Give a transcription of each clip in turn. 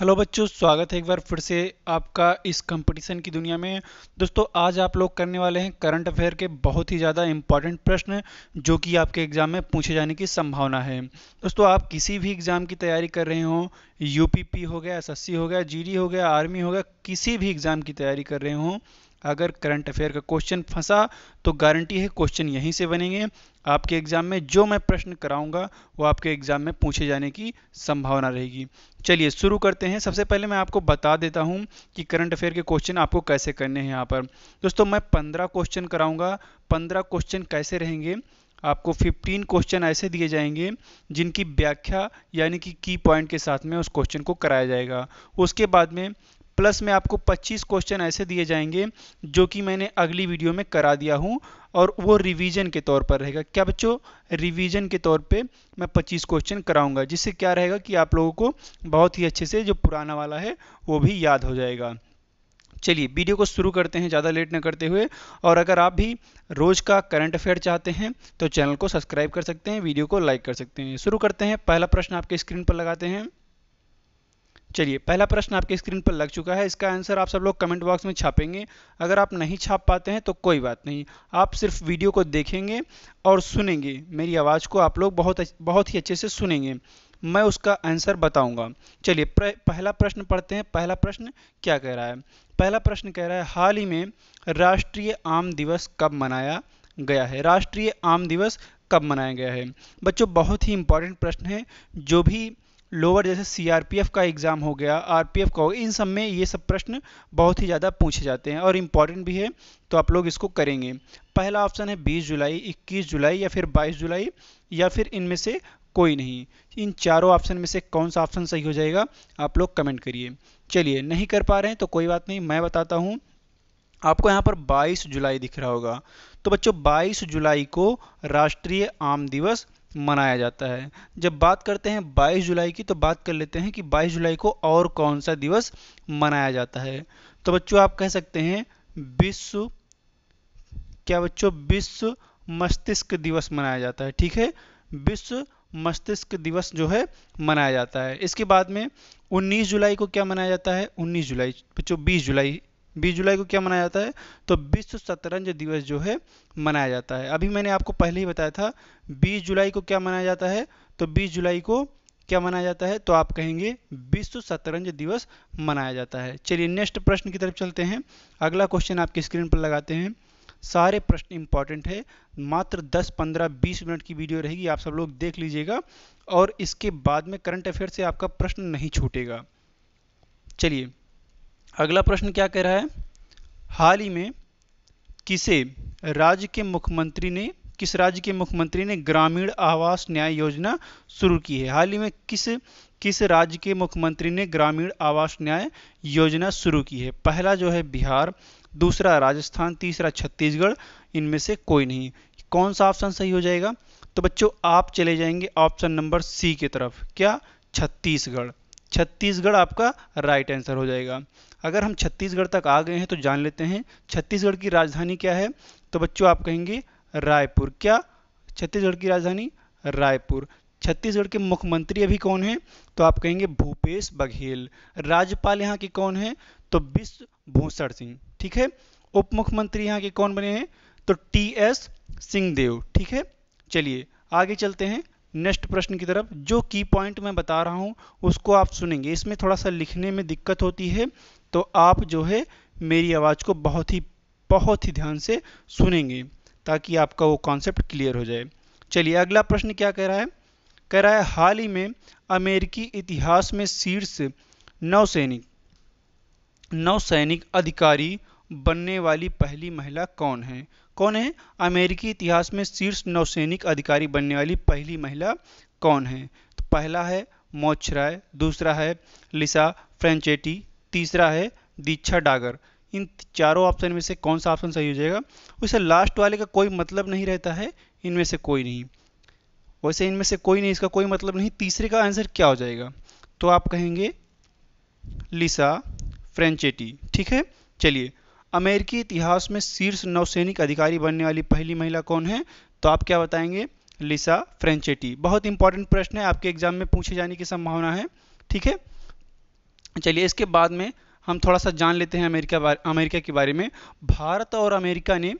hello बच्चों स्वागत है एक बार फिर से आपका इस कंपटीशन की दुनिया में दोस्तों आज आप लोग करने वाले हैं करंट अफेयर के बहुत ही ज़्यादा इम्पॉर्टेंट प्रश्न जो कि आपके एग्ज़ाम में पूछे जाने की संभावना है दोस्तों आप किसी भी एग्ज़ाम की तैयारी कर रहे हो यूपीपी हो गया एसएससी हो गया जीडी हो गया आर्मी हो गया किसी भी एग्ज़ाम की तैयारी कर रहे हों अगर करंट अफेयर का क्वेश्चन फंसा तो गारंटी है क्वेश्चन यहीं से बनेंगे आपके एग्ज़ाम में जो मैं प्रश्न कराऊंगा वो आपके एग्ज़ाम में पूछे जाने की संभावना रहेगी चलिए शुरू करते हैं सबसे पहले मैं आपको बता देता हूं कि करंट अफेयर के क्वेश्चन आपको कैसे करने हैं यहाँ पर दोस्तों मैं पंद्रह क्वेश्चन कराऊँगा पंद्रह क्वेश्चन कैसे रहेंगे आपको 15 क्वेश्चन ऐसे दिए जाएंगे जिनकी व्याख्या यानी कि की पॉइंट के साथ में उस क्वेश्चन को कराया जाएगा उसके बाद में प्लस में आपको 25 क्वेश्चन ऐसे दिए जाएंगे जो कि मैंने अगली वीडियो में करा दिया हूँ और वो रिवीजन के तौर पर रहेगा क्या बच्चों रिवीजन के तौर पे मैं 25 क्वेश्चन कराऊंगा जिससे क्या रहेगा कि आप लोगों को बहुत ही अच्छे से जो पुराना वाला है वो भी याद हो जाएगा चलिए वीडियो को शुरू करते हैं ज़्यादा लेट न करते हुए और अगर आप भी रोज़ का करंट अफेयर चाहते हैं तो चैनल को सब्सक्राइब कर सकते हैं वीडियो को लाइक कर सकते हैं शुरू करते हैं पहला प्रश्न आपके स्क्रीन पर लगाते हैं चलिए पहला प्रश्न आपके स्क्रीन पर लग चुका है इसका आंसर आप सब लोग कमेंट बॉक्स में छापेंगे अगर आप नहीं छाप पाते हैं तो कोई बात नहीं आप सिर्फ वीडियो को देखेंगे और सुनेंगे मेरी आवाज़ को आप लोग बहुत बहुत ही अच्छे से सुनेंगे मैं उसका आंसर बताऊंगा चलिए पहला प्रश्न पढ़ते हैं पहला प्रश्न क्या कह रहा है पहला प्रश्न कह रहा है हाल ही में राष्ट्रीय आम दिवस कब मनाया गया है राष्ट्रीय आम दिवस कब मनाया गया है बच्चों बहुत ही इंपॉर्टेंट प्रश्न है जो भी लोअर जैसे सी का एग्ज़ाम हो गया आर का हो गया इन सब में ये सब प्रश्न बहुत ही ज़्यादा पूछे जाते हैं और इम्पॉर्टेंट भी है तो आप लोग इसको करेंगे पहला ऑप्शन है 20 जुलाई 21 जुलाई या फिर 22 जुलाई या फिर इनमें से कोई नहीं इन चारों ऑप्शन में से कौन सा ऑप्शन सही हो जाएगा आप लोग कमेंट करिए चलिए नहीं कर पा रहे हैं तो कोई बात नहीं मैं बताता हूँ आपको यहाँ पर 22 जुलाई दिख रहा होगा तो बच्चों 22 जुलाई को राष्ट्रीय आम दिवस मनाया जाता है जब बात करते हैं 22 जुलाई की तो बात कर लेते हैं कि 22 जुलाई को और कौन सा दिवस मनाया जाता है तो बच्चों आप कह सकते हैं विश्व क्या बच्चों विश्व मस्तिष्क दिवस मनाया जाता है ठीक है विश्व मस्तिष्क दिवस जो है मनाया जाता है इसके बाद में 19 जुलाई को क्या मनाया जाता है 19 जुलाई बच्चों 20 जुलाई बीस जुलाई को क्या मनाया जाता है तो विश्व शतरंज दिवस जो है मनाया जाता है अभी मैंने आपको पहले ही बताया था बीस जुलाई को क्या मनाया जाता है तो बीस जुलाई को क्या मनाया जाता है तो आप कहेंगे विश्व शतरंज दिवस मनाया जाता है चलिए नेक्स्ट प्रश्न की तरफ चलते हैं अगला क्वेश्चन आपकी स्क्रीन पर लगाते हैं सारे प्रश्न इंपॉर्टेंट है मात्र 10, 15, 20 मिनट की वीडियो रहेगी आप सब लोग देख लीजिएगा और इसके बाद में करंट अफेयर से आपका प्रश्न नहीं छूटेगा चलिए अगला प्रश्न क्या कह रहा है हाल ही में किसे राज्य के मुख्यमंत्री ने किस राज्य के मुख्यमंत्री ने ग्रामीण आवास न्याय योजना शुरू की है हाल ही में किस किस राज्य के मुख्यमंत्री ने ग्रामीण आवास न्याय योजना शुरू की है पहला जो है बिहार दूसरा राजस्थान तीसरा छत्तीसगढ़ इनमें से कोई नहीं कौन सा ऑप्शन सही हो जाएगा तो बच्चों आप चले जाएंगे ऑप्शन नंबर सी की तरफ क्या छत्तीसगढ़ छत्तीसगढ़ आपका राइट आंसर हो जाएगा अगर हम छत्तीसगढ़ तक आ गए हैं तो जान लेते हैं छत्तीसगढ़ की राजधानी क्या है तो बच्चों आप कहेंगे रायपुर क्या छत्तीसगढ़ की राजधानी रायपुर छत्तीसगढ़ के मुख्यमंत्री अभी कौन हैं तो आप कहेंगे भूपेश बघेल राज्यपाल यहाँ के कौन हैं तो विश्वभूषण सिंह ठीक है उप मुख्यमंत्री यहाँ के कौन बने हैं तो टी एस सिंहदेव ठीक है चलिए आगे चलते हैं नेक्स्ट प्रश्न की तरफ जो की पॉइंट मैं बता रहा हूँ उसको आप सुनेंगे इसमें थोड़ा सा लिखने में दिक्कत होती है तो आप जो है मेरी आवाज़ को बहुत ही बहुत ही ध्यान से सुनेंगे ताकि आपका वो कॉन्सेप्ट क्लियर हो जाए चलिए अगला प्रश्न क्या कह रहा है कह रहा है हाल ही में अमेरिकी इतिहास में शीर्ष नौसैनिक नौसैनिक अधिकारी बनने वाली पहली महिला कौन है कौन है अमेरिकी इतिहास में शीर्ष नौसैनिक अधिकारी बनने वाली पहली महिला कौन है तो पहला है मोच राय दूसरा है लिसा फ्रेंचेटी तीसरा है दीक्षा डागर इन चारों ऑप्शन में से कौन सा ऑप्शन सही हो जाएगा उसे लास्ट वाले का कोई मतलब नहीं रहता है इनमें से कोई नहीं वैसे इनमें से कोई नहीं इसका कोई मतलब नहीं तीसरे का आंसर क्या हो जाएगा तो आप कहेंगे लिसा फ्रेंचेटी ठीक है चलिए अमेरिकी इतिहास में शीर्ष नौसैनिक अधिकारी बनने वाली पहली महिला कौन है तो आप क्या बताएंगे लिसा फ्रेंचेटी बहुत इंपॉर्टेंट प्रश्न है आपके एग्जाम में पूछे जाने की संभावना है ठीक है चलिए इसके बाद में हम थोड़ा सा जान लेते हैं अमेरिका अमेरिका के बारे में भारत और अमेरिका ने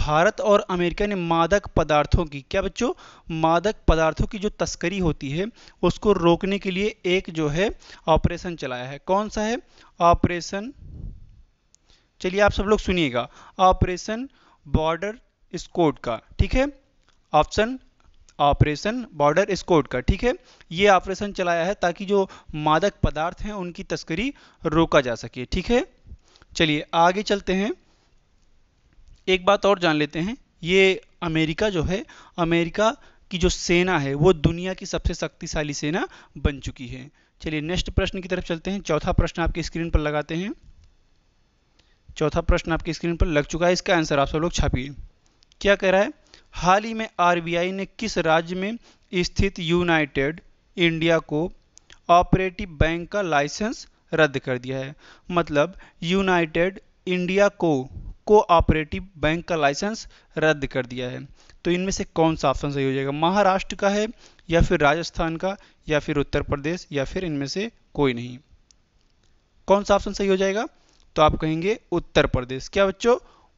भारत और अमेरिका ने मादक पदार्थों की क्या बच्चों मादक पदार्थों की जो तस्करी होती है उसको रोकने के लिए एक जो है ऑपरेशन चलाया है कौन सा है ऑपरेशन चलिए आप सब लोग सुनिएगा ऑपरेशन बॉर्डर स्कोड का ठीक है ऑप्शन ऑपरेशन बॉर्डर स्कोड का ठीक है ये ऑपरेशन चलाया है ताकि जो मादक पदार्थ हैं उनकी तस्करी रोका जा सके ठीक है चलिए आगे चलते हैं एक बात और जान लेते हैं ये अमेरिका जो है अमेरिका की जो सेना है वो दुनिया की सबसे शक्तिशाली सेना बन चुकी है चलिए नेक्स्ट प्रश्न की तरफ चलते हैं चौथा प्रश्न आपके स्क्रीन पर लगाते हैं चौथा प्रश्न आपकी स्क्रीन पर लग चुका है इसका आंसर आप सब लोग छापिए क्या कह रहा है हाल ही में आरबीआई ने किस राज्य में स्थित United India Cooperative Bank का लाइसेंस रद्द कर दिया है मतलब यूनाइटेड इंडिया को को ऑपरेटिव बैंक का लाइसेंस रद्द कर दिया है तो इनमें से कौन सा ऑप्शन सही हो जाएगा महाराष्ट्र का है या फिर राजस्थान का या फिर उत्तर प्रदेश या फिर इनमें से कोई नहीं कौन सा ऑप्शन सही हो जाएगा तो आप कहेंगे उत्तर प्रदेश क्या बच्चों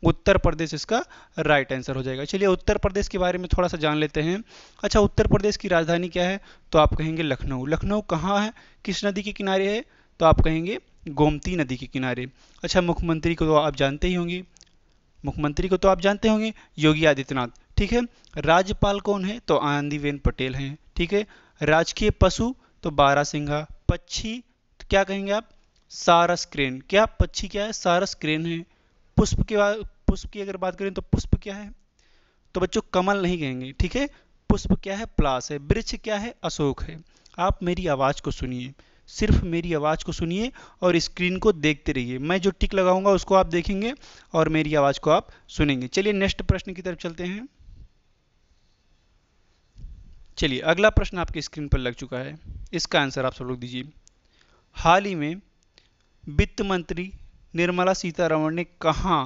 उत्तर प्रदेश इसका राइट आंसर हो जाएगा चलिए उत्तर प्रदेश के बारे में थोड़ा सा जान लेते हैं अच्छा उत्तर प्रदेश की राजधानी क्या है तो आप कहेंगे लखनऊ लखनऊ कहाँ है किस नदी के किनारे है तो आप कहेंगे गोमती नदी के किनारे अच्छा मुख्यमंत्री को तो आप जानते ही होंगे मुख्यमंत्री को तो आप जानते होंगे योगी आदित्यनाथ ठीक है राज्यपाल कौन है तो आनंदीबेन पटेल हैं ठीक है राजकीय पशु तो बारा सिंघा पक्षी तो क्या कहेंगे आप सारस क्रेन क्या पक्षी क्या है सारस क्रेन है पुष्प के पुष्प की अगर बात करें तो पुष्प क्या है तो बच्चों कमल नहीं कहेंगे ठीक है पुष्प क्या है प्लास है वृक्ष क्या है अशोक है आप मेरी आवाज़ को सुनिए सिर्फ मेरी आवाज़ को सुनिए और स्क्रीन को देखते रहिए मैं जो टिक लगाऊंगा उसको आप देखेंगे और मेरी आवाज़ को आप सुनेंगे चलिए नेक्स्ट प्रश्न की तरफ चलते हैं चलिए अगला प्रश्न आपके स्क्रीन पर लग चुका है इसका आंसर आप सब लोग दीजिए हाल ही में वित्त मंत्री निर्मला सीतारमण ने कहा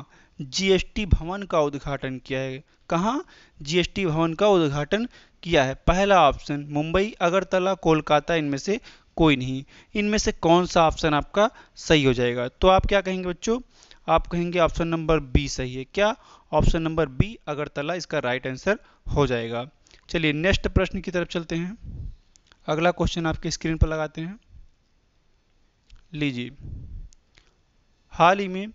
जीएसटी भवन का उद्घाटन किया है कहाँ जीएसटी भवन का उद्घाटन किया है पहला ऑप्शन मुंबई अगरतला कोलकाता इनमें से कोई नहीं इनमें से कौन सा ऑप्शन आपका सही हो जाएगा तो आप क्या कहेंगे बच्चों आप कहेंगे ऑप्शन नंबर बी सही है क्या ऑप्शन नंबर बी अगरतला इसका राइट आंसर हो जाएगा चलिए नेक्स्ट प्रश्न की तरफ चलते हैं अगला क्वेश्चन आपके स्क्रीन पर लगाते हैं लीजिए हाल ही में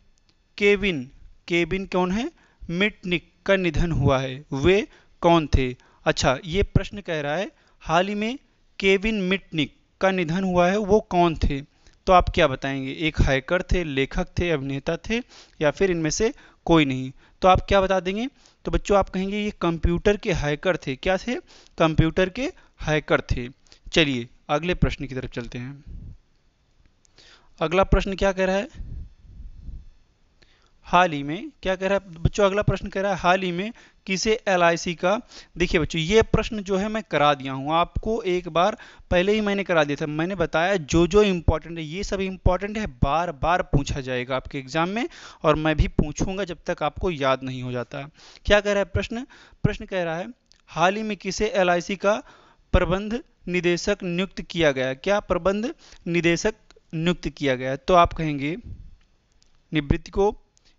केविन केविन कौन है मिटनिक का निधन हुआ है वे कौन थे अच्छा ये प्रश्न कह रहा है हाल ही में केविन मिटनिक का निधन हुआ है वो कौन थे तो आप क्या बताएंगे एक हाइकर थे लेखक थे अभिनेता थे या फिर इनमें से कोई नहीं तो आप क्या बता देंगे तो बच्चों आप कहेंगे ये कंप्यूटर के हैकर थे क्या थे कंप्यूटर के हैकर थे चलिए अगले प्रश्न की तरफ चलते हैं अगला प्रश्न क्या कह रहा है हाल ही में क्या कह रहा है बच्चों अगला प्रश्न कह रहा है हाल ही में किसे एल का देखिए बच्चों ये प्रश्न जो है मैं करा दिया हूँ आपको एक बार पहले ही मैंने करा दिया था मैंने बताया जो जो इम्पोर्टेंट है ये सब इम्पोर्टेंट है बार बार पूछा जाएगा आपके एग्जाम में और मैं भी पूछूंगा जब तक आपको याद नहीं हो जाता क्या कह रहा है प्रश्न प्रश्न कह रहा है हाल ही में किसे एल का प्रबंध निदेशक नियुक्त किया गया क्या प्रबंध निदेशक नियुक्त किया गया है तो आप कहेंगे निवृत्ति को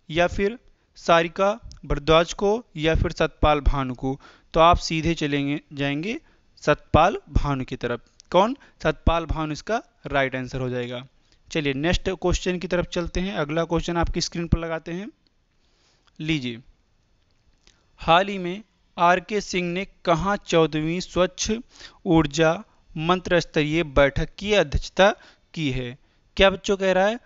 या फिर सारिका भरद्वाज को या फिर सतपाल भानु को तो आप सीधे चलेंगे जाएंगे सतपाल भानु की तरफ कौन सतपाल भानु इसका राइट आंसर हो जाएगा चलिए नेक्स्ट क्वेश्चन की तरफ चलते हैं अगला क्वेश्चन आपकी स्क्रीन पर लगाते हैं लीजिए हाल ही में आर के सिंह ने कहा चौदहवीं स्वच्छ ऊर्जा मंत्र स्तरीय बैठक की अध्यक्षता की है क्या बच्चों कह रहा है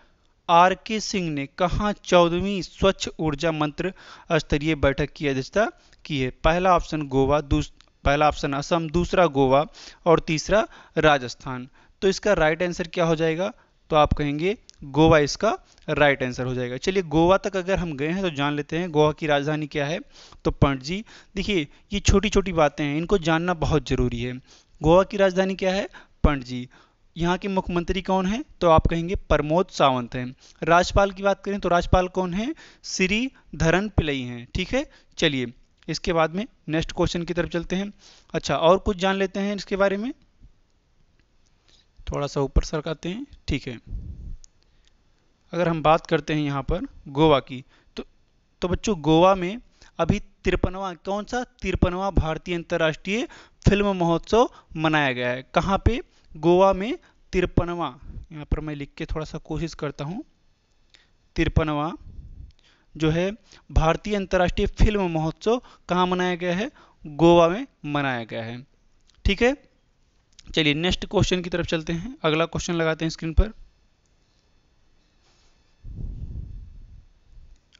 आर के सिंह ने कहा चौदहवीं स्वच्छ ऊर्जा मंत्र स्तरीय बैठक की अध्यक्षता की है पहला ऑप्शन गोवा पहला ऑप्शन असम दूसरा गोवा और तीसरा राजस्थान तो इसका राइट आंसर क्या हो जाएगा तो आप कहेंगे गोवा इसका राइट आंसर हो जाएगा चलिए गोवा तक अगर हम गए हैं तो जान लेते हैं गोवा की राजधानी क्या है तो पंडित जी देखिए ये छोटी छोटी बातें हैं इनको जानना बहुत ज़रूरी है गोवा की राजधानी क्या है पंडित जी यहाँ के मुख्यमंत्री कौन है तो आप कहेंगे प्रमोद सावंत हैं राज्यपाल की बात करें तो राज्यपाल कौन है श्री धरन पिलई हैं ठीक है चलिए इसके बाद में नेक्स्ट क्वेश्चन की तरफ चलते हैं अच्छा और कुछ जान लेते हैं इसके बारे में थोड़ा सा ऊपर सरकाते हैं ठीक है अगर हम बात करते हैं यहाँ पर गोवा की तो तो बच्चों गोवा में अभी तिरपनवा कौन सा तिरपनवा भारतीय अंतर्राष्ट्रीय फिल्म महोत्सव मनाया गया है कहाँ पे गोवा में तिरपनवा यहाँ पर मैं लिख के थोड़ा सा कोशिश करता हूँ तिरपनवा जो है भारतीय अंतर्राष्ट्रीय फिल्म महोत्सव कहाँ मनाया गया है गोवा में मनाया गया है ठीक है चलिए नेक्स्ट क्वेश्चन की तरफ चलते हैं अगला क्वेश्चन लगाते हैं स्क्रीन पर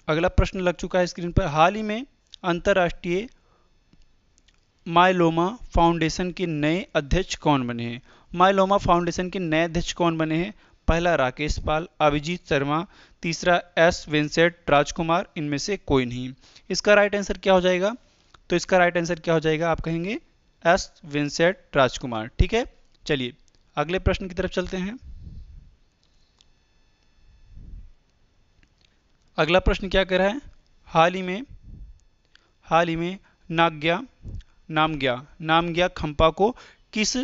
अगला प्रश्न लग चुका है स्क्रीन पर हाल ही में अंतर्राष्ट्रीय माइलोमा फाउंडेशन के नए अध्यक्ष कौन बने हैं माइलोमा फाउंडेशन के नए अध्यक्ष कौन बने हैं पहला राकेश पाल अभिजीत शर्मा तीसरा एस वेंसेट राजकुमार इनमें से कोई नहीं इसका राइट आंसर क्या हो जाएगा तो इसका राइट आंसर क्या हो जाएगा आप कहेंगे एस वेंसेट राजकुमार ठीक है चलिए अगले प्रश्न की तरफ चलते हैं अगला प्रश्न क्या कह रहा है हाल ही में हाल ही में नाग्या नामग्या नामग्या खंपा को किस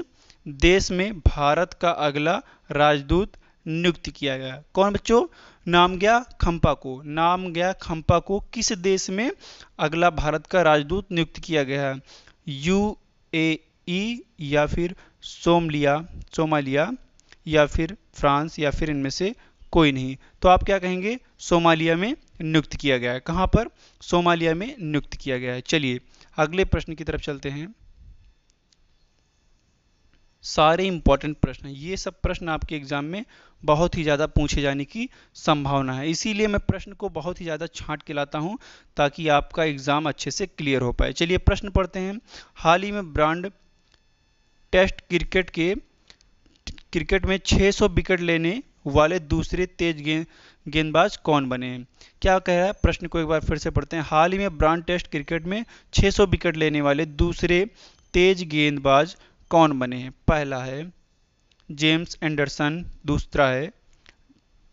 देश में भारत का अगला राजदूत नियुक्त किया गया कौन बच्चों नाम गया खम्पा को नाम गया खम्पा को किस देश में अगला भारत का राजदूत नियुक्त किया गया है यू ए या फिर सोमलिया सोमालिया या फिर फ्रांस या फिर इनमें से कोई नहीं तो आप क्या कहेंगे सोमालिया में नियुक्त किया गया है कहाँ पर सोमालिया में नियुक्त किया गया है चलिए अगले प्रश्न की तरफ चलते हैं सारे इंपॉर्टेंट प्रश्न ये सब प्रश्न आपके एग्जाम में बहुत ही ज़्यादा पूछे जाने की संभावना है इसीलिए मैं प्रश्न को बहुत ही ज़्यादा छांट के लाता हूँ ताकि आपका एग्ज़ाम अच्छे से क्लियर हो पाए चलिए प्रश्न पढ़ते हैं हाल ही में ब्रांड टेस्ट क्रिकेट के क्रिकेट में 600 विकेट लेने वाले दूसरे तेज गेंदबाज कौन बने हैं क्या कह रहा है प्रश्न को एक बार फिर से पढ़ते हैं हाल ही में ब्रांड टेस्ट क्रिकेट में 600 विकेट लेने वाले दूसरे तेज गेंदबाज कौन बने हैं पहला है जेम्स एंडरसन दूसरा है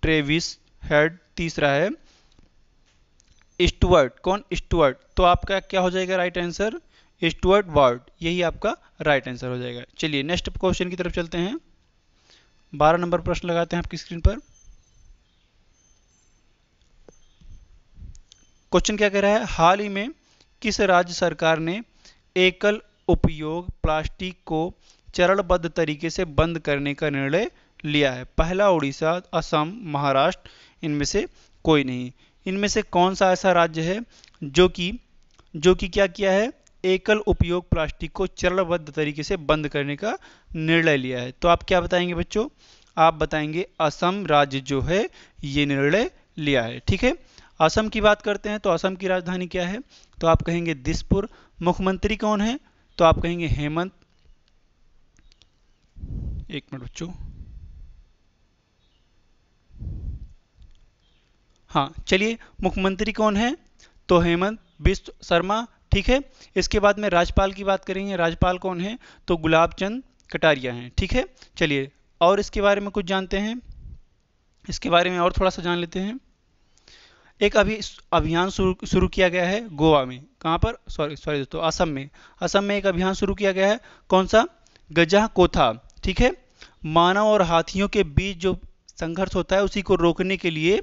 ट्रेविस हेड तीसरा है स्टुअर्ट कौन स्टुअर्ट तो आपका क्या हो जाएगा राइट आंसर स्टुअर्ट वार्ड यही आपका राइट आंसर हो जाएगा चलिए नेक्स्ट क्वेश्चन की तरफ चलते हैं बारह नंबर प्रश्न लगाते हैं आपकी स्क्रीन पर क्वेश्चन क्या कह रहा है हाल ही में किस राज्य सरकार ने एकल उपयोग प्लास्टिक को चरणबद्ध तरीके से बंद करने का निर्णय लिया है पहला उड़ीसा असम महाराष्ट्र इनमें से कोई नहीं इनमें से कौन सा ऐसा राज्य है जो कि जो कि क्या किया है एकल उपयोग प्लास्टिक को चरणबद्ध तरीके से बंद करने का निर्णय लिया है तो आप क्या बताएंगे बच्चों आप बताएंगे असम राज्य जो है ये निर्णय लिया है ठीक है असम की बात करते हैं तो असम की राजधानी क्या है तो आप कहेंगे दिसपुर मुख्यमंत्री कौन है तो आप कहेंगे हेमंत एक मिनट बच्चों हाँ चलिए मुख्यमंत्री कौन है तो हेमंत बिश्व शर्मा ठीक है इसके बाद में राज्यपाल की बात करेंगे राज्यपाल कौन है तो गुलाब चंद कटारिया हैं ठीक है चलिए और इसके बारे में कुछ जानते हैं इसके बारे में और थोड़ा सा जान लेते हैं एक अभी अभियान शुरू शुरू किया गया है गोवा में कहाँ पर सॉरी सॉरी दोस्तों असम में असम में एक अभियान शुरू किया गया है कौन सा गजा कोथा ठीक है मानव और हाथियों के बीच जो संघर्ष होता है उसी को रोकने के लिए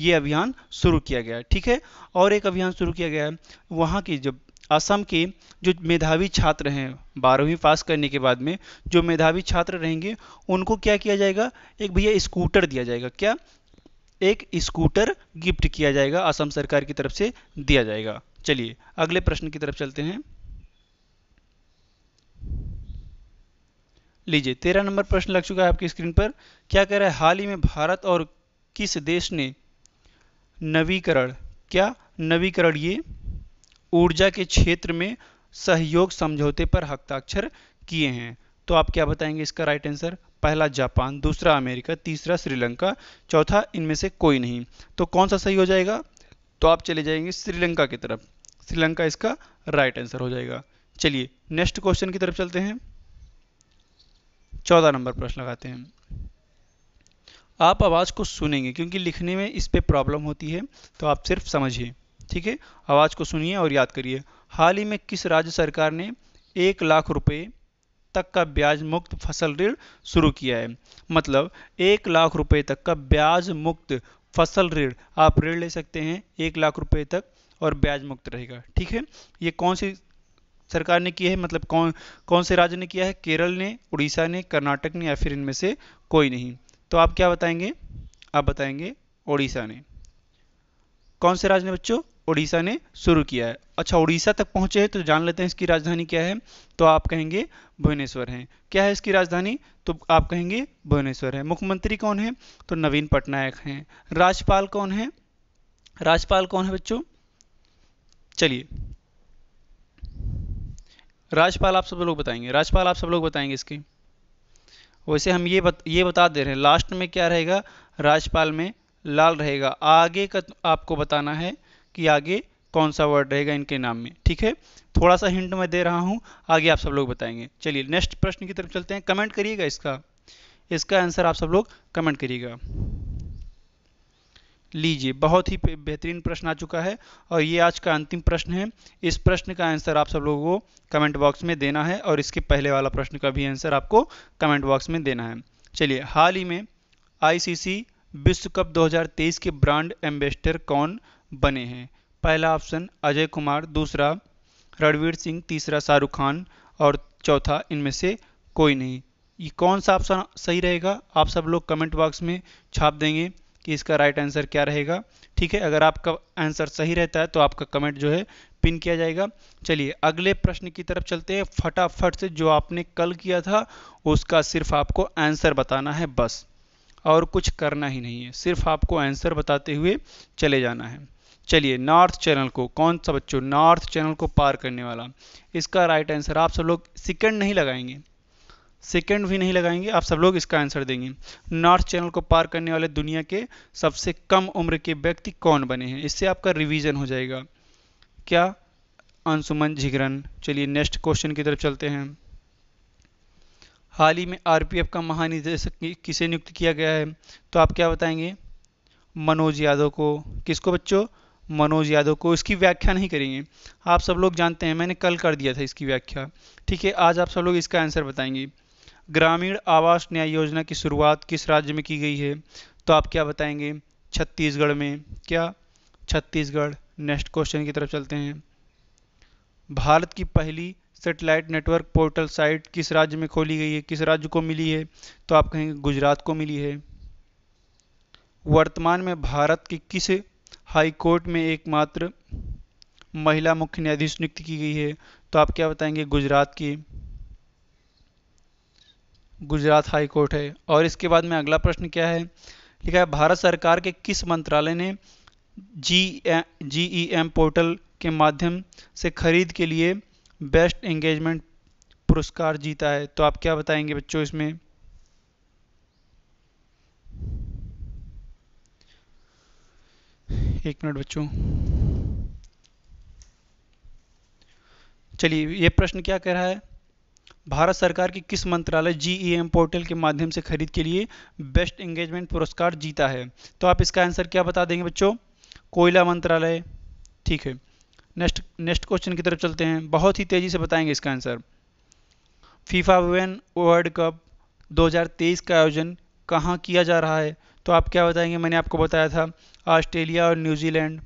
ये अभियान शुरू किया गया है ठीक है और एक अभियान शुरू किया गया है वहाँ की जब असम के जो मेधावी छात्र हैं बारहवीं पास करने के बाद में जो मेधावी छात्र रहेंगे उनको क्या किया जाएगा एक भैया स्कूटर दिया जाएगा क्या एक स्कूटर गिफ्ट किया जाएगा असम सरकार की तरफ से दिया जाएगा चलिए अगले प्रश्न की तरफ चलते हैं लीजिए तेरह नंबर प्रश्न लग चुका है आपकी स्क्रीन पर क्या कह रहा है हाल ही में भारत और किस देश ने नवीकरण क्या नवीकरण ये ऊर्जा के क्षेत्र में सहयोग समझौते पर हस्ताक्षर किए हैं तो आप क्या बताएंगे इसका राइट आंसर पहला जापान दूसरा अमेरिका तीसरा श्रीलंका चौथा इनमें से कोई नहीं तो कौन सा सही हो जाएगा तो आप चले जाएंगे श्रीलंका की तरफ श्रीलंका इसका राइट आंसर हो जाएगा चलिए नेक्स्ट क्वेश्चन की तरफ चलते हैं चौदह नंबर प्रश्न लगाते हैं आप आवाज़ को सुनेंगे क्योंकि लिखने में इस पर प्रॉब्लम होती है तो आप सिर्फ समझिए ठीक है आवाज़ को सुनिए और याद करिए हाल ही में किस राज्य सरकार ने एक लाख रुपए तक का ब्याज मुक्त फसल ऋण शुरू किया है मतलब एक लाख रुपए तक का ब्याज मुक्त फसल ऋण आप ऋण ले सकते हैं एक लाख रुपए तक और ब्याज मुक्त रहेगा ठीक है ये कौन सी सरकार ने किया है मतलब कौन कौन से राज्य ने किया है केरल ने उड़ीसा ने कर्नाटक ने या फिर इनमें से कोई नहीं तो आप क्या बताएंगे आप बताएंगे उड़ीसा ने कौन से राज्य ने बच्चों उड़ीसा ने शुरू किया है अच्छा उड़ीसा तक पहुंचे हैं तो जान लेते हैं इसकी राजधानी क्या है तो आप कहेंगे भुवनेश्वर है क्या है इसकी राजधानी तो आप कहेंगे भुवनेश्वर है मुख्यमंत्री कौन है तो नवीन पटनायक हैं राज्यपाल कौन है राज्यपाल कौन है बच्चों चलिए राज्यपाल आप सब लोग बताएंगे राज्यपाल आप सब लोग बताएंगे इसके वैसे हम ये बत, ये बता दे रहे हैं लास्ट में क्या रहेगा राज्यपाल में लाल रहेगा आगे का आपको बताना है कि आगे कौन सा वर्ड रहेगा इनके नाम में ठीक है थोड़ा सा हिंट मैं दे रहा हूँ आगे आप सब लोग बताएंगे चलिए नेक्स्ट प्रश्न की तरफ चलते हैं कमेंट करिएगा इसका इसका आंसर आप सब लोग कमेंट करिएगा लीजिए बहुत ही बेहतरीन प्रश्न आ चुका है और ये आज का अंतिम प्रश्न है इस प्रश्न का आंसर आप सब लोगों को कमेंट बॉक्स में देना है और इसके पहले वाला प्रश्न का भी आंसर आपको कमेंट बॉक्स में देना है चलिए हाल ही में आईसीसी विश्व कप 2023 के ब्रांड एम्बेसडर कौन बने हैं पहला ऑप्शन अजय कुमार दूसरा रणवीर सिंह तीसरा शाहरुख खान और चौथा इनमें से कोई नहीं ये कौन सा ऑप्शन सही रहेगा आप सब लोग कमेंट बॉक्स में छाप देंगे कि इसका राइट आंसर क्या रहेगा ठीक है अगर आपका आंसर सही रहता है तो आपका कमेंट जो है पिन किया जाएगा चलिए अगले प्रश्न की तरफ चलते हैं फटाफट से जो आपने कल किया था उसका सिर्फ आपको आंसर बताना है बस और कुछ करना ही नहीं है सिर्फ आपको आंसर बताते हुए चले जाना है चलिए नॉर्थ चैनल को कौन सा बच्चों नॉर्थ चैनल को पार करने वाला इसका राइट आंसर आप सब लोग सेकेंड नहीं लगाएंगे सेकेंड भी नहीं लगाएंगे आप सब लोग इसका आंसर देंगे नॉर्थ चैनल को पार करने वाले दुनिया के सबसे कम उम्र के व्यक्ति कौन बने हैं इससे आपका रिविजन हो जाएगा क्या अंशुमन झिगरन चलिए नेक्स्ट क्वेश्चन की तरफ चलते हैं हाल ही में आरपीएफ का महानिदेशक किसे नियुक्त किया गया है तो आप क्या बताएंगे मनोज यादव को किसको बच्चों मनोज यादव को इसकी व्याख्या नहीं करेंगे आप सब लोग जानते हैं मैंने कल कर दिया था इसकी व्याख्या ठीक है आज आप सब लोग इसका आंसर बताएंगे ग्रामीण आवास न्याय योजना की शुरुआत किस राज्य में की गई है तो आप क्या बताएंगे छत्तीसगढ़ में क्या छत्तीसगढ़ नेक्स्ट क्वेश्चन की तरफ चलते हैं भारत की पहली सेटेलाइट नेटवर्क पोर्टल साइट किस राज्य में खोली गई है किस राज्य को मिली है तो आप कहेंगे गुजरात को मिली है वर्तमान में भारत के किस हाई कोर्ट में एकमात्र महिला मुख्य न्यायाधीश नियुक्त की गई है तो आप क्या बताएंगे गुजरात की गुजरात हाई कोर्ट है और इसके बाद में अगला प्रश्न क्या है लिखा है भारत सरकार के किस मंत्रालय ने जी जी एम पोर्टल के माध्यम से खरीद के लिए बेस्ट एंगेजमेंट पुरस्कार जीता है तो आप क्या बताएंगे बच्चों इसमें एक मिनट बच्चों चलिए ये प्रश्न क्या कह रहा है भारत सरकार की किस मंत्रालय जीईएम e पोर्टल के माध्यम से खरीद के लिए बेस्ट एंगेजमेंट पुरस्कार जीता है तो आप इसका आंसर क्या बता देंगे बच्चों कोयला मंत्रालय ठीक है नेक्स्ट नेक्स्ट क्वेश्चन की तरफ चलते हैं बहुत ही तेज़ी से बताएंगे इसका आंसर फीफा वेन वर्ल्ड कप 2023 का आयोजन कहाँ किया जा रहा है तो आप क्या बताएंगे मैंने आपको बताया था ऑस्ट्रेलिया और न्यूजीलैंड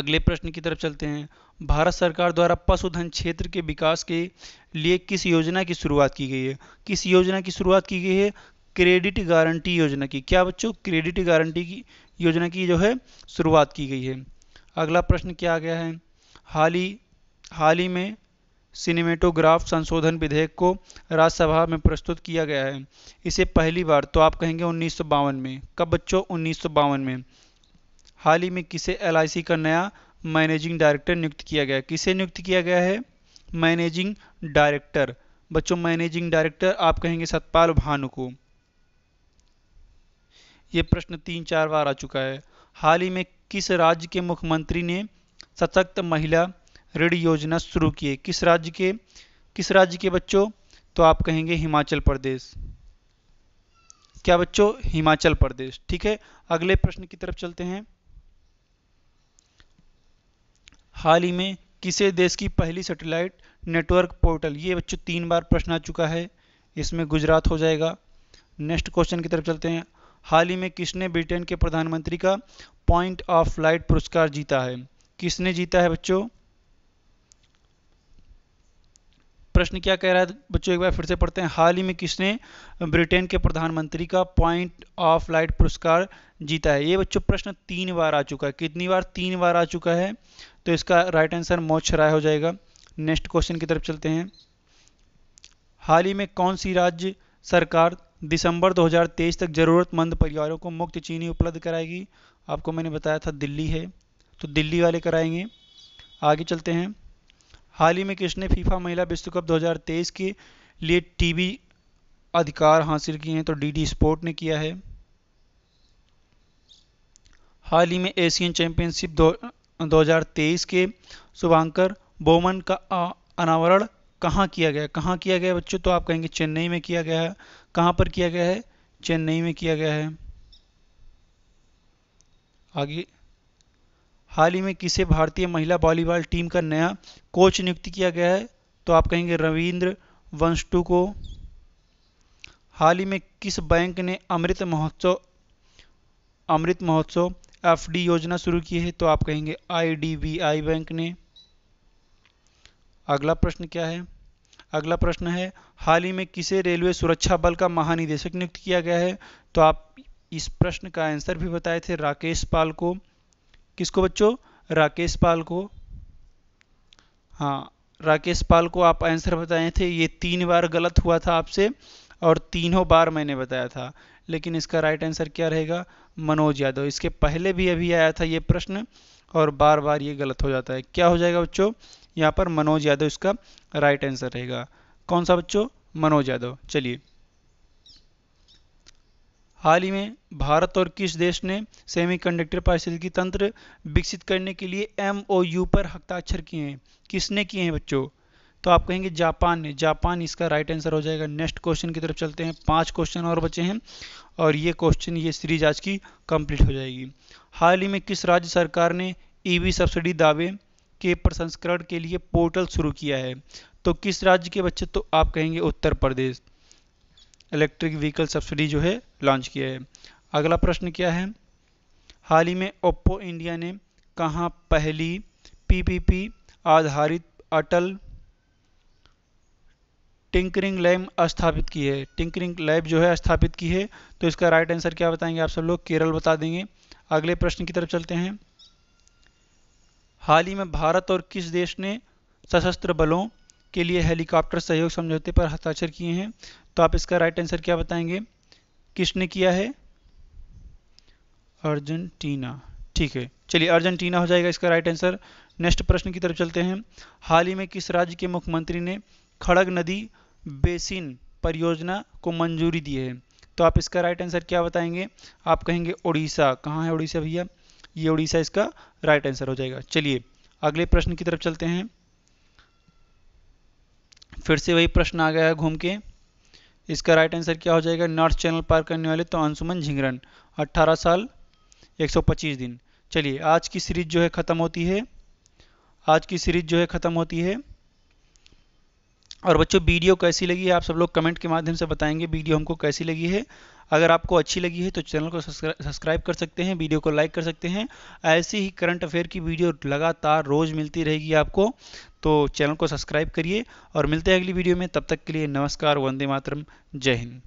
अगले प्रश्न की तरफ चलते हैं भारत सरकार द्वारा पशुधन क्षेत्र के विकास के लिए किस योजना की शुरुआत की गई है किस योजना की शुरुआत की गई है क्रेडिट गारंटी योजना की क्या बच्चों क्रेडिट गारंटी की योजना की जो है शुरुआत की गई है अगला प्रश्न क्या आ गया है हाल ही हाल ही में सिनेमेटोग्राफ संशोधन विधेयक को राज्यसभा में प्रस्तुत किया गया है इसे पहली बार तो आप कहेंगे उन्नीस में कब बच्चों उन्नीस में हाल ही में किसे एल का नया मैनेजिंग डायरेक्टर नियुक्त किया गया किसे नियुक्त किया गया है मैनेजिंग डायरेक्टर बच्चों मैनेजिंग डायरेक्टर आप कहेंगे सतपाल भानु को यह प्रश्न तीन चार बार आ चुका है हाल ही में किस राज्य के मुख्यमंत्री ने सशक्त महिला ऋण योजना शुरू किए किस राज्य के किस राज्य के बच्चों तो आप कहेंगे हिमाचल प्रदेश क्या बच्चों हिमाचल प्रदेश ठीक है अगले प्रश्न की तरफ चलते हैं हाल ही में किसे देश की पहली सैटेलाइट नेटवर्क पोर्टल ये बच्चों तीन बार प्रश्न आ चुका है इसमें गुजरात हो जाएगा नेक्स्ट क्वेश्चन की तरफ चलते हैं हाल ही में किसने ब्रिटेन के प्रधानमंत्री का पॉइंट ऑफ लाइट पुरस्कार जीता है किसने जीता है बच्चों प्रश्न क्या कह रहा है बच्चों एक बार फिर से पढ़ते हैं हाल ही में किसने ब्रिटेन के प्रधानमंत्री का पॉइंट ऑफ लाइट पुरस्कार जीता है ये बच्चों प्रश्न तीन बार आ चुका है कितनी बार तीन बार आ चुका है तो इसका राइट आंसर मोक्ष राय हो जाएगा नेक्स्ट क्वेश्चन की तरफ चलते हैं हाल ही में कौन सी राज्य सरकार दिसंबर 2023 तक ज़रूरतमंद परिवारों को मुक्त चीनी उपलब्ध कराएगी आपको मैंने बताया था दिल्ली है तो दिल्ली वाले कराएंगे आगे चलते हैं हाल ही में कृष्ण फीफा महिला विश्व कप 2023 के लिए टीवी अधिकार हासिल किए हैं तो डीडी स्पोर्ट ने किया है हाल ही में एशियन चैंपियनशिप दो 2023 के शुभांकर बोमन का अनावरण कहाँ किया गया कहाँ किया गया बच्चों तो आप कहेंगे चेन्नई में किया गया है कहाँ पर किया गया है चेन्नई में किया गया है आगे हाल ही में किसे भारतीय महिला वॉलीबॉल टीम का नया कोच नियुक्त किया गया है तो आप कहेंगे रविंद्र वंशटू को हाल ही में किस बैंक ने अमृत महोत्सव अमृत महोत्सव एफ योजना शुरू की है तो आप कहेंगे आई बैंक ने अगला प्रश्न क्या है अगला प्रश्न है हाल ही में किसे रेलवे सुरक्षा बल का महानिदेशक नियुक्त किया गया है तो आप इस प्रश्न का आंसर भी बताए थे राकेश पाल को किसको बच्चों राकेश पाल को हाँ राकेश पाल को आप आंसर बताए थे ये तीन बार गलत हुआ था आपसे और तीनों बार मैंने बताया था लेकिन इसका राइट आंसर क्या रहेगा मनोज यादव इसके पहले भी अभी आया था ये प्रश्न और बार बार ये गलत हो जाता है क्या हो जाएगा बच्चों यहाँ पर मनोज यादव इसका राइट आंसर रहेगा कौन सा बच्चों मनोज यादव चलिए हाल ही में भारत और किस देश ने सेमीकंडक्टर पारिस्थितिकी तंत्र विकसित करने के लिए एम पर हस्ताक्षर किए हैं किसने किए हैं बच्चों तो आप कहेंगे जापान ने जापान इसका राइट आंसर हो जाएगा नेक्स्ट क्वेश्चन की तरफ चलते हैं पांच क्वेश्चन और बचे हैं और ये क्वेश्चन ये सीरीज आज की कंप्लीट हो जाएगी हाल ही में किस राज्य सरकार ने ईवी e सब्सिडी दावे के प्रसंस्करण के लिए पोर्टल शुरू किया है तो किस राज्य के बच्चे तो आप कहेंगे Uttar Pradesh electric vehicle subsidy जो है लॉन्च किया है अगला प्रश्न क्या है हाल ही में ओप्पो इंडिया ने कहाँ पहली पीपीपी आधारित अटल टिंकरिंग लैब स्थापित की है टिंकरिंग लैब जो है स्थापित की है तो इसका राइट आंसर क्या बताएंगे आप सब लोग केरल बता देंगे अगले प्रश्न की तरफ चलते हैं हाल ही में भारत और किस देश ने सशस्त्र बलों के लिए हेलीकॉप्टर सहयोग समझौते पर हस्ताक्षर किए हैं तो आप इसका राइट आंसर क्या बताएंगे किसने किया है अर्जेंटीना ठीक है चलिए अर्जेंटीना हो जाएगा इसका राइट आंसर नेक्स्ट प्रश्न की तरफ चलते हैं हाल ही में किस राज्य के मुख्यमंत्री ने खड़ग नदी बेसिन परियोजना को मंजूरी दी है तो आप इसका राइट आंसर क्या बताएंगे आप कहेंगे उड़ीसा कहाँ है उड़ीसा भैया ये उड़ीसा इसका राइट आंसर हो जाएगा चलिए अगले प्रश्न की तरफ चलते हैं फिर से वही प्रश्न आ गया है घूम के इसका राइट आंसर क्या हो जाएगा नॉर्थ चैनल पार करने वाले तो अंशुमन झिंगरन 18 साल 125 दिन चलिए आज की सीरीज जो है ख़त्म होती है आज की सीरीज जो है ख़त्म होती है और बच्चों वीडियो कैसी लगी है आप सब लोग कमेंट के माध्यम से बताएंगे वीडियो हमको कैसी लगी है अगर आपको अच्छी लगी है तो चैनल को सब्सक्राइब कर सकते हैं वीडियो को लाइक कर सकते हैं ऐसी ही करंट अफेयर की वीडियो लगातार रोज़ मिलती रहेगी आपको तो चैनल को सब्सक्राइब करिए और मिलते हैं अगली वीडियो में तब तक के लिए नमस्कार वंदे मातरम जय हिंद